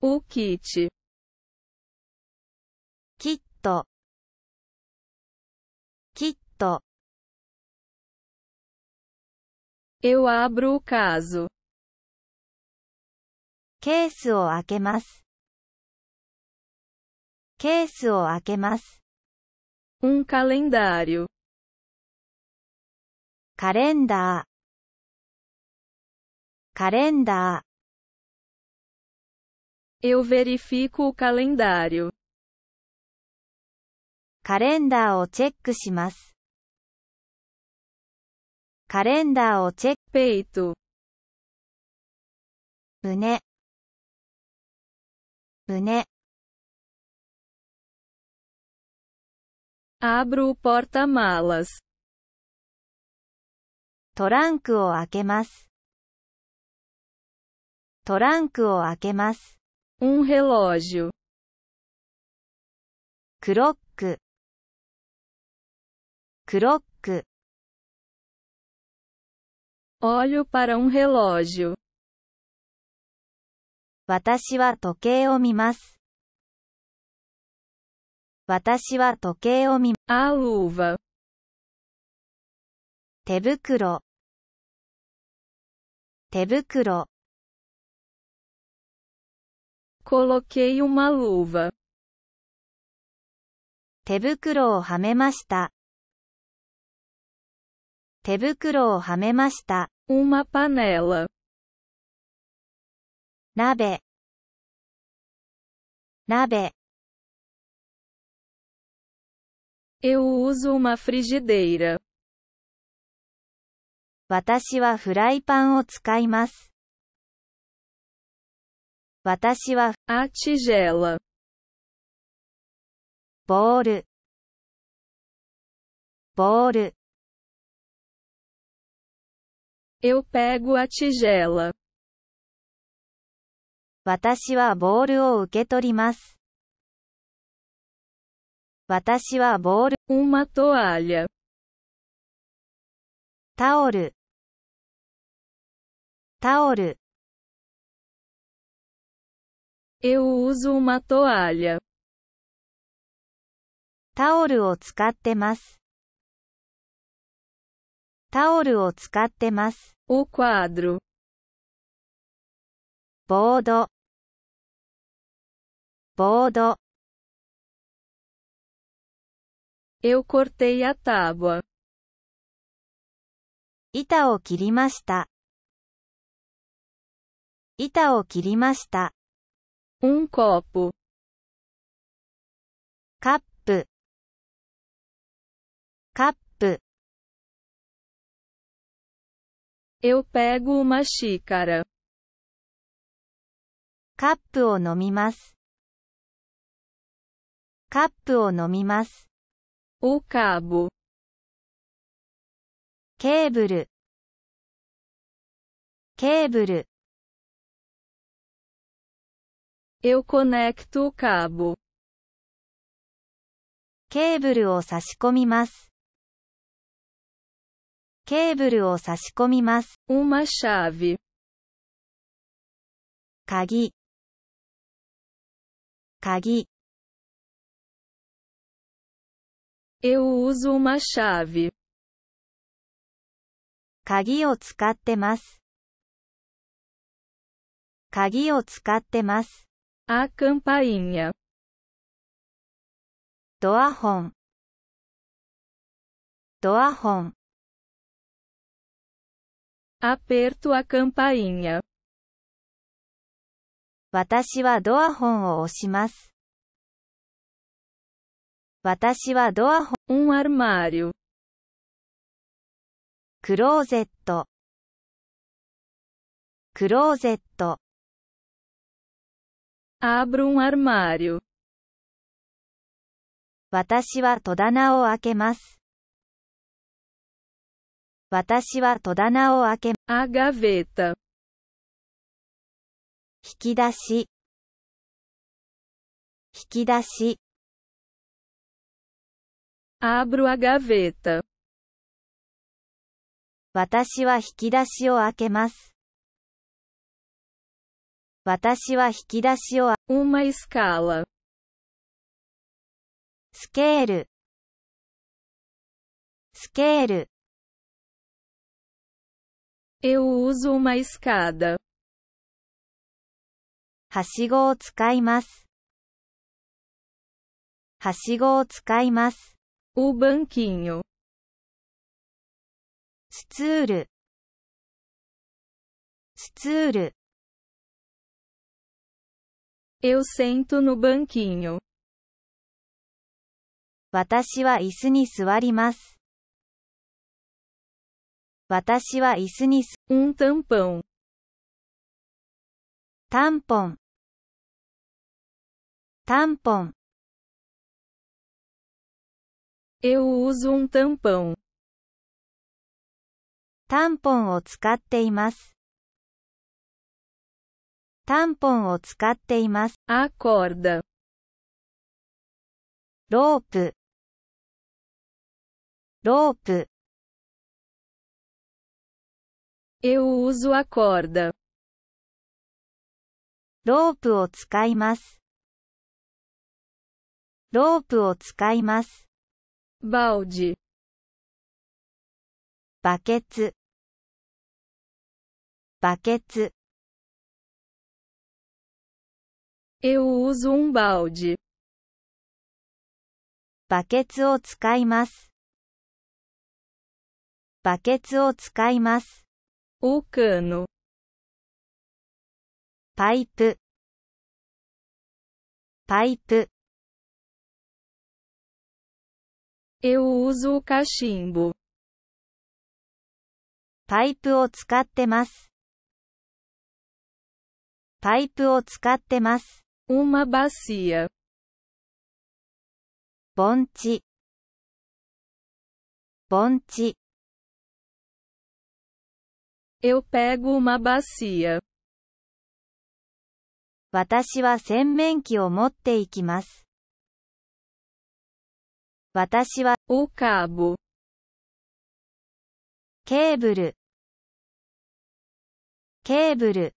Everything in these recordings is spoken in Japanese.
おきち。きっと。きっと。Eu abro o caso. ケースを開けます。ケースを開けます。Um calendário. カレンダー。カレンダー。Eu verifico o calendário. カレンダーをチェックします。カレンダーをチェック。ペイト。t o 胸胸 abro o porta-malas トランクを開けます。トランクを開けます。Um relógio. クロッククロック Olho para um relógio. 私は時計を見ます。私は時計を見、A luva. 手袋手袋 Coloquei uma luva. 手袋をはめました。手袋をはめました。Uma panela. 鍋鍋 Eu uso uma frigideira. 私はフライパンを使います。私は、a t i g e ボール、ボール。Eu pego a tigela. 私はボールを受け取ります。私はボール、uma toalha。タオル、タオル。Eu uso uma toalha. タオルを使ってます。タオルを使ってます。お quadro. ボード。ボード。Eu cortei a tábua. 板を切りました。板を切りました。Um copo. カップカップ Eu pego uma xícara. カップを飲みますカップを飲みます O cabo. ケーブルケーブル Eu conecto o cabo. ケーブルを差し込みます。ケーブルを差し込みます。Uma chave. 鍵鍵 Eu uso uma chave. 鍵を使ってます。鍵を使ってます。A campainha. Doahon. Doahon. Aperto a campainha. 私はドアホンを押します。私はドアホン。Un armário. クローゼット。クローゼット。Abro um armário. 私は戸棚を開けます。私は戸棚を開け、a gaveta。引き出し、引き出し。abro a gaveta。私は引き出しを開けます。私は引き出しを uma escala スケールスケール eu uso uma escada はしごを使いますはしごを使いますお banquinho スツールスツール Eu sento no banquinho. 私は椅子に座ります。私は椅子にす、um tampão。タンポン。タンポン。Eu uso um tampão。タンポンを使っています。タンポンを使っています。A コー r ロープロープ Eu uso a corda ロープを使います。ロープを使います。バウジ。バケツバケツ Eu uso um balde. バケツを使います。バケツを使います。O cano. パイプ。パイプ。Eu uso o cachimbo. パイプを使ってます。パイプを使ってます。Uma bacia. 盆地盆地 Eu pego uma bacia. 私は洗面器を持っていきます。私は、おかぼ。ケーブル、ケーブル。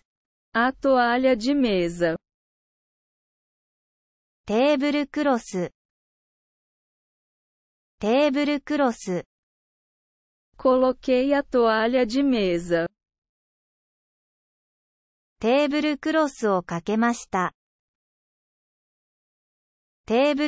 A toalha de mesa. テーブルクロス。テーブルクロス。Coloquei a toalha de mesa. テーブルクロスをかけました。テーブル